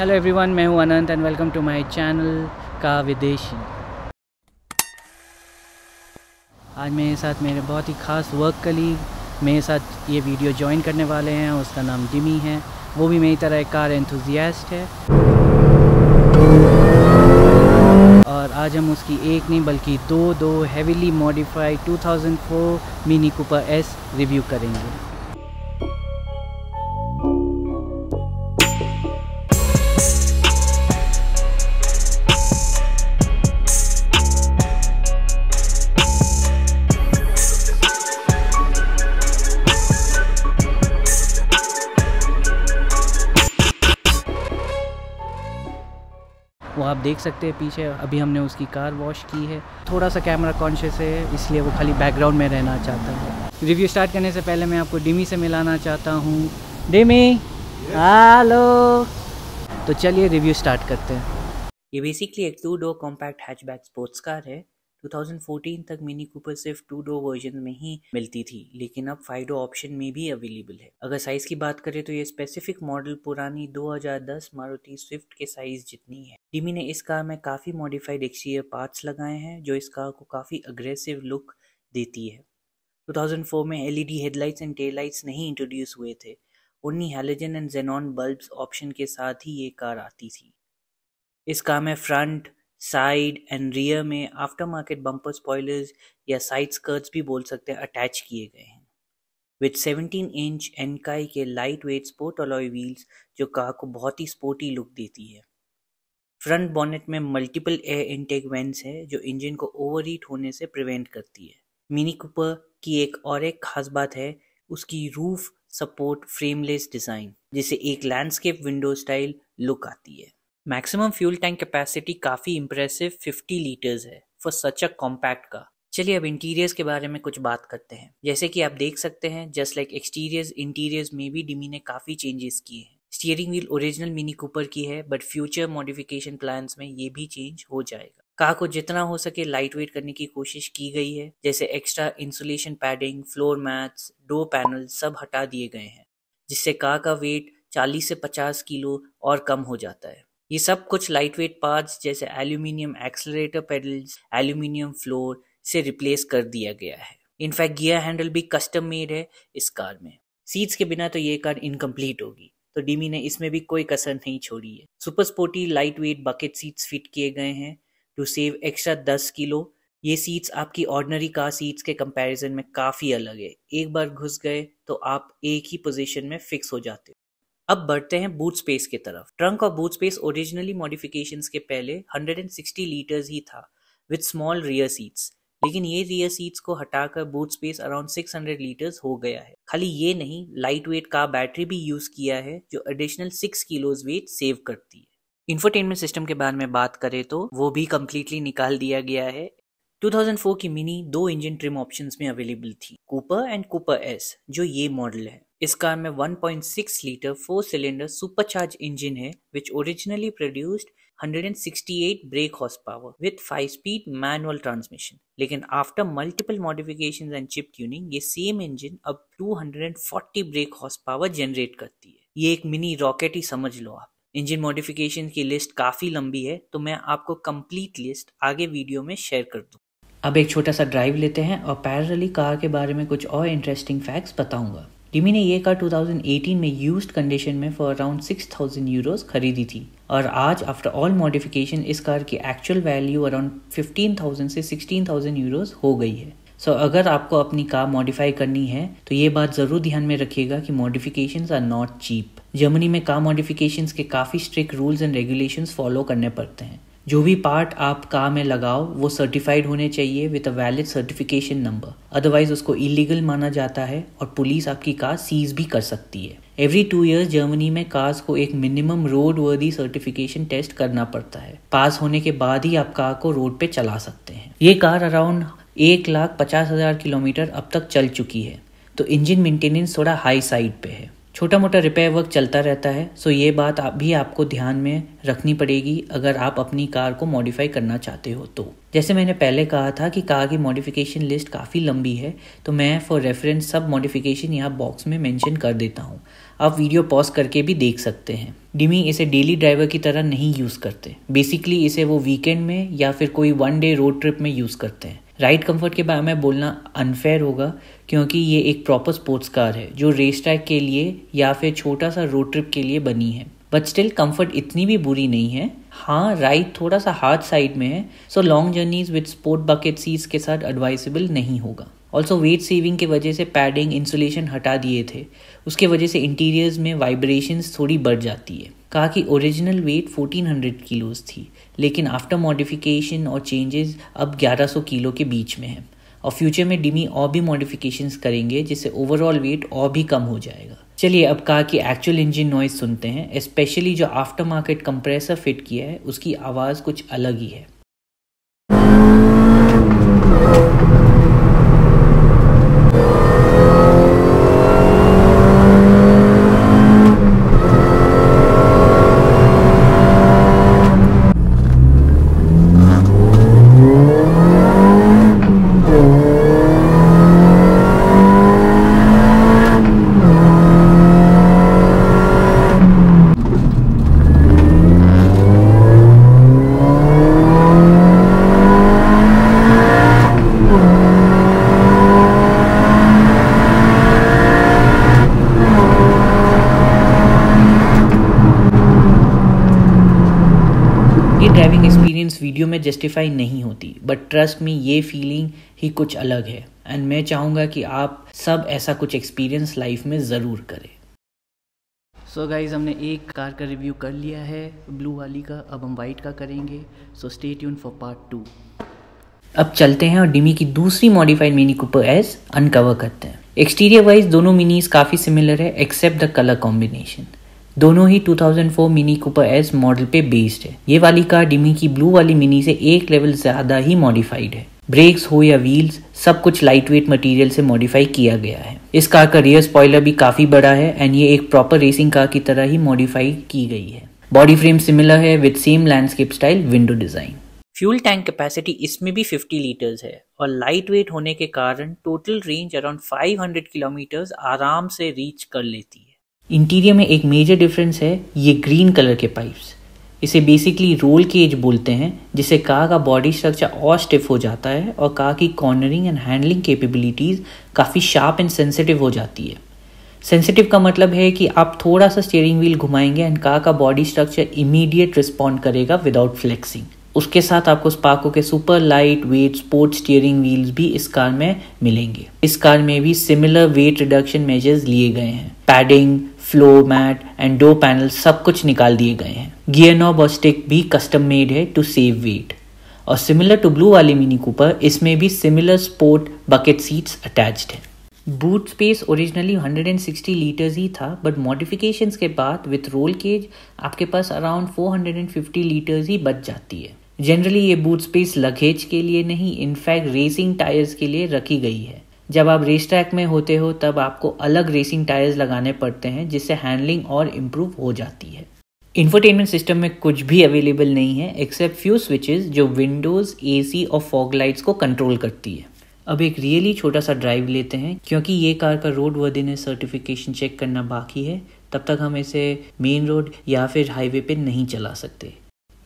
hello everyone मैं हूं Anant and welcome to my channel का विदेशी आज मेरे साथ मेरे बहुत ही ख़ास वर्क कलीग मेरे साथ ये वीडियो ज्वाइन करने वाले हैं उसका नाम जिमी है वो भी मेरी तरह एक कार एंथुजियास्ट है और आज हम उसकी एक नहीं बल्कि दो दो heavily modified 2004 Mini Cooper S review करेंगे वो आप देख सकते हैं पीछे अभी हमने उसकी कार वॉश की है थोड़ा सा कैमरा कॉन्शियस है इसलिए वो खाली बैकग्राउंड में रहना चाहता है रिव्यू स्टार्ट करने से पहले मैं आपको डिमी से मिलाना चाहता हूँ डिमी हेलो तो चलिए रिव्यू स्टार्ट करते हैं ये बेसिकली एक two door compact hatchback sports car है 2014 तक मिनी कूपर सिर्फ टू डो वर्जन में ही मिलती थी लेकिन अब फाइव डो ऑप्शन में भी अवेलेबल है अगर साइज की बात करें तो ये स्पेसिफिक मॉडल पुरानी 2010 मारुति स्विफ्ट के साइज जितनी है डिमी ने इस कार में काफ़ी मॉडिफाइड एक्सटीरियर पार्ट्स लगाए हैं जो इस कार को काफ़ी अग्रेसिव लुक देती है 2004 में LED headlights and tail lights नहीं इंट्रोड्यूस हुए थे उन्नी halogen and xenon bulbs option के साथ ही ये कार आती थी इस कार में फ्रंट साइड एंड रियर में आफ्टर मार्केट बम्पर स्पॉयलर्स या साइड स्कर्ट्स भी बोल सकते हैं अटैच किए गए हैं विथ 17 इंच एनकाई के light weight sport alloy wheels जो कार को बहुत ही स्पोर्टी लुक देती है फ्रंट बॉनेट में मल्टीपल एयर इनटेक वेंट्स है जो इंजन को ओवरहीट होने से प्रिवेंट करती है मिनी कूपर की एक और एक खास बात है उसकी रूफ सपोर्ट फ्रेमलेस डिज़ाइन जिसे एक लैंडस्केप विंडो स्टाइल लुक आती है मैक्सिमम फ्यूल टैंक कैपेसिटी काफ़ी इंप्रेसिव 50 लीटर्स है फॉर सच अ कॉम्पैक्ट का चलिए अब इंटीरियर्स के बारे में कुछ बात करते हैं जैसे कि आप देख सकते हैं जस्ट लाइक एक्सटीरियर्स इंटीरियर्स में भी डिमी ने काफ़ी चेंजेस किए हैं steering wheel original Mini Cooper की है बट फ्यूचर मॉडिफिकेशन प्लान में ये भी चेंज हो जाएगा कार को जितना हो सके लाइट वेट करने की कोशिश की गई है जैसे extra insulation padding floor mats door panel सब हटा दिए गए हैं जिससे कार का वेट 40 से 50 किलो और कम हो जाता है ये सब कुछ लाइटवेट पार्ट्स जैसे aluminium accelerator pedals, aluminium floor से रिप्लेस कर दिया गया है इनफैक्ट गियर हैंडल भी कस्टम मेड है इस कार में सीट्स के बिना तो ये कार इनकम्प्लीट होगी तो डीमी ने इसमें भी कोई कसर नहीं छोड़ी है super sporty light weight bucket seats fit किए गए हैं टू सेव एक्स्ट्रा दस किलो ये सीट्स आपकी ऑर्डनरी कार सीट्स के कंपैरिजन में काफ़ी अलग है एक बार घुस गए तो आप एक ही पोजीशन में फिक्स हो जाते हो अब बढ़ते हैं बूट स्पेस की तरफ ट्रंक और बूट स्पेस ओरिजिनली मॉडिफिकेशंस के पहले 160 लीटर्स ही था विद स्मॉल रियर सीट्स लेकिन ये रियर सीट्स को हटाकर बूट स्पेस अराउंड 600 लीटर्स हो गया है खाली ये नहीं लाइट वेट कार बैटरी भी यूज किया है जो additional six kilos weight save करती है इंफोटेनमेंट सिस्टम के बारे में बात करें तो वो भी कम्प्लीटली निकाल दिया गया है 2004 की मिनी दो इंजन ट्रिम ऑप्शंस में अवेलेबल थी कूपर एंड कूपर एस जो ये मॉडल है इस कार में 1.6 litre four cylinder supercharge engine है which originally produced 168 horse power with 5 speed manual transmission लेकिन after multiple modification and chip tuning ये सेम इंजन अब 240 ब्रेक हॉर्स पावर जनरेट करती है ये एक मिनी रॉकेट ही समझ लो आप इंजन मॉडिफिकेशन की लिस्ट काफ़ी लंबी है तो मैं आपको कंप्लीट लिस्ट आगे वीडियो में शेयर कर दू अब एक छोटा सा ड्राइव लेते हैं और पैरली कार के बारे में कुछ और इंटरेस्टिंग फैक्ट्स बताऊंगा टिमी ने ये कार 2018 में यूज्ड कंडीशन में फॉर अराउंड 6000 यूरोज खरीदी थी और आज आफ्टर ऑल मॉडिफिकेशन इस कार की एक्चुअल वैल्यू अराउंड 15,000 से 16,000 यूरोज हो गई है सो so, अगर आपको अपनी कार मॉडिफाई करनी है तो ये बात ज़रूर ध्यान में रखिएगा कि modification are not cheap Germany में कार मॉडिफिकेशन के काफ़ी strict rules and regulation follow करने पड़ते हैं जो भी पार्ट आप कार में लगाओ वो सर्टिफाइड होने चाहिए with a valid certification number otherwise उसको इलीगल माना जाता है और पुलिस आपकी कार सीज भी कर सकती है एवरी टू ईयर्स जर्मनी में कार्स को एक minimum road worthy certification test करना पड़ता है पास होने के बाद ही आप कार को रोड पे चला सकते हैं ये कार अराउंड एक लाख पचास हज़ार किलोमीटर अब तक चल चुकी है तो इंजन मेंटेनेंस थोड़ा हाई साइड पे है छोटा मोटा रिपेयर वर्क चलता रहता है सो ये बात आप भी आपको ध्यान में रखनी पड़ेगी अगर आप अपनी कार को मॉडिफाई करना चाहते हो तो जैसे मैंने पहले कहा था कि कार की मॉडिफिकेशन लिस्ट काफ़ी लंबी है तो मैं फॉर रेफरेंस सब मॉडिफिकेशन यहाँ बॉक्स में मेंशन कर देता हूँ आप वीडियो पॉज करके भी देख सकते हैं डिमी इसे डेली ड्राइवर की तरह नहीं यूज़ करते बेसिकली इसे वो वीकेंड में या फिर कोई वन डे रोड ट्रिप में यूज़ करते हैं राइड कंफर्ट के बारे में बोलना अनफेयर होगा क्योंकि ये एक प्रॉपर स्पोर्ट्स कार है जो रेस ट्रैक के लिए या फिर छोटा सा रोड ट्रिप के लिए बनी है बट स्टिल कंफर्ट इतनी भी बुरी नहीं है हाँ राइड थोड़ा सा हार्ड साइड में है so long journeys with sport bucket seats के साथ एडवाइसेबल नहीं होगा ऑल्सो वेट सेविंग के वजह से पैडिंग इंसुलेशन हटा दिए थे उसके वजह से इंटीरियर्स में वाइब्रेशंस थोड़ी बढ़ जाती है कहा कि ओरिजिनल वेट 1400 किलोज थी लेकिन आफ्टर मॉडिफिकेशन और चेंजेस अब 1100 किलो के बीच में है और फ्यूचर में डिमी और भी मॉडिफिकेशंस करेंगे जिससे ओवरऑल वेट और भी कम हो जाएगा चलिए अब कहा कि एक्चुअल इंजन नॉइज़ सुनते हैं स्पेशली जो आफ्टर मार्केट कंप्रेसर फिट किया है उसकी आवाज़ कुछ अलग ही है जस्टिफाई नहीं होती बट ट्रस्ट में ये फीलिंग ही कुछ अलग है एंड मैं चाहूँगा कि आप सब ऐसा कुछ एक्सपीरियंस लाइफ में ज़रूर करें सो so गाइज हमने एक कार का रिव्यू कर लिया है ब्लू वाली का अब हम वाइट का करेंगे so stay tune for part two अब चलते हैं और डिमी की दूसरी modified Mini Cooper S uncover करते हैं एक्सटीरियर वाइज दोनों मिनीज काफ़ी सिमिलर है एक्सेप्ट द कलर कॉम्बिनेशन दोनों ही 2004 मिनी कूपर एस मॉडल पे बेस्ड है ये वाली कार डिमी की ब्लू वाली मिनी से एक लेवल ज़्यादा ही मॉडिफाइड है ब्रेक्स हो या व्हील्स सब कुछ लाइट वेट मटीरियल से मॉडिफाई किया गया है इस कार का रियर स्पॉइलर भी काफ़ी बड़ा है एंड ये एक प्रॉपर रेसिंग कार की तरह ही मॉडिफाई की गई है बॉडी फ्रेम सिमिलर है with same landscape style window design fuel tank capacity इसमें भी 50 लीटर है और लाइट वेट होने के कारण टोटल रेंज अराउंड 500 किलोमीटर आराम से रीच कर लेती है इंटीरियर में एक मेजर डिफरेंस है ये ग्रीन कलर के पाइप्स इसे बेसिकली रोल केज बोलते हैं जिससे कार का बॉडी स्ट्रक्चर और स्टिफ हो जाता है और कार की कॉर्नरिंग एंड हैंडलिंग कैपेबिलिटीज़ काफ़ी शार्प एंड सेंसिटिव हो जाती है सेंसिटिव का मतलब है कि आप थोड़ा सा स्टेयरिंग व्हील घुमाएंगे एंड कार का बॉडी स्ट्रक्चर इमीडिएट रिस्पॉन्ड करेगा विदाउट फ्लेक्सिंग उसके साथ आपको स्पार्को के super light weight sports steering wheels भी इस कार में मिलेंगे इस कार में भी सिमिलर वेट रिडक्शन मेजर्स लिए गए हैं padding floor mat and door panel सब कुछ निकाल दिए गए हैं गियर नॉब और स्टिक भी कस्टम मेड है टू सेव वेट और सिमिलर टू ब्लू वाली मिनी कूपर इसमें भी similar sport bucket seats attached है बूट स्पेस ओरिजिनली 160 लीटर्स ही था बट मॉडिफिकेशंस के बाद विथ रोल केज आपके पास अराउंड 450 लीटर्स ही बच जाती है जनरली ये बूट स्पेस लगेज के लिए नहीं इनफैक्ट रेसिंग टायर्स के लिए रखी गई है जब आप रेस ट्रैक में होते हो तब आपको अलग रेसिंग टायर्स लगाने पड़ते हैं जिससे हैंडलिंग और इम्प्रूव हो जाती है इन्फोटेनमेंट सिस्टम में कुछ भी अवेलेबल नहीं है एक्सेप्ट फ्यू स्विचेस जो विंडोज़ ए और फॉग लाइट्स को कंट्रोल करती है अब एक रियली छोटा सा ड्राइव लेते हैं क्योंकि ये कार का रोड वर्दीनेस सर्टिफिकेशन चेक करना बाकी है तब तक हम इसे मेन रोड या फिर हाईवे पे नहीं चला सकते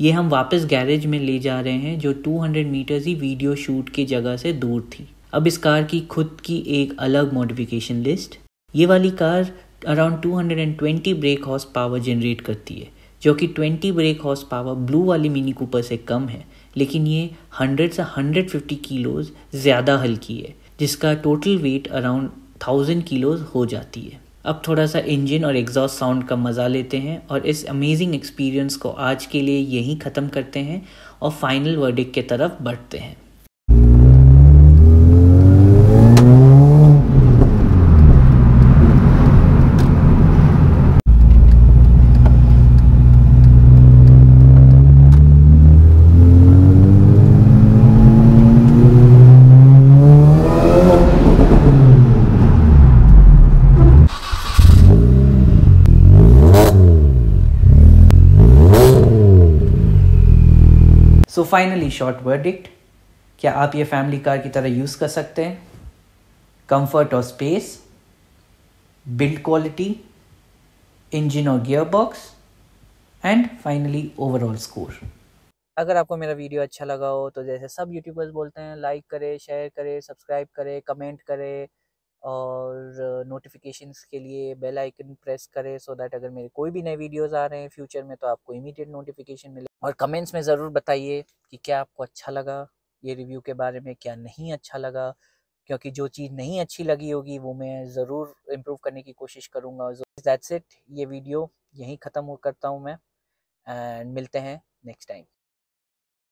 ये हम वापस गैरेज में ले जा रहे हैं जो 200 मीटर्स ही वीडियो शूट की जगह से दूर थी अब इस कार की खुद की एक अलग मॉडिफिकेशन लिस्ट ये वाली car around 220 brake horse power generate करती है जो कि 20 ब्रेक हॉर्स पावर ब्लू वाली मिनी कूपर से कम है लेकिन ये 100 से 150 किलोज ज़्यादा हल्की है जिसका total weight around thousand kilos हो जाती है अब थोड़ा सा इंजन और एग्जॉस्ट साउंड का मज़ा लेते हैं और इस अमेजिंग एक्सपीरियंस को आज के लिए यहीं ख़त्म करते हैं और फाइनल वर्डिक के तरफ बढ़ते हैं फाइनली शॉर्ट वर्डिक्ट क्या आप ये फैमिली कार की तरह यूज़ कर सकते हैं कंफर्ट और स्पेस बिल्ड क्वालिटी इंजन और gear box and finally overall score अगर आपको मेरा वीडियो अच्छा लगा हो तो जैसे सब यूट्यूबर्स बोलते हैं लाइक करें शेयर करें सब्सक्राइब करें कमेंट करें और नोटिफिकेशंस के लिए बेल आइकन प्रेस करें सो दैट अगर मेरे कोई भी नए वीडियोस आ रहे हैं फ्यूचर में तो आपको इमीडिएट नोटिफिकेशन मिले और कमेंट्स में ज़रूर बताइए कि क्या आपको अच्छा लगा ये रिव्यू के बारे में क्या नहीं अच्छा लगा क्योंकि जो चीज़ नहीं अच्छी लगी होगी वो मैं ज़रूर इम्प्रूव करने की कोशिश करूँगा दैट्स इट ये वीडियो यहीं ख़त्म करता हूँ मैं एंड मिलते हैं नेक्स्ट टाइम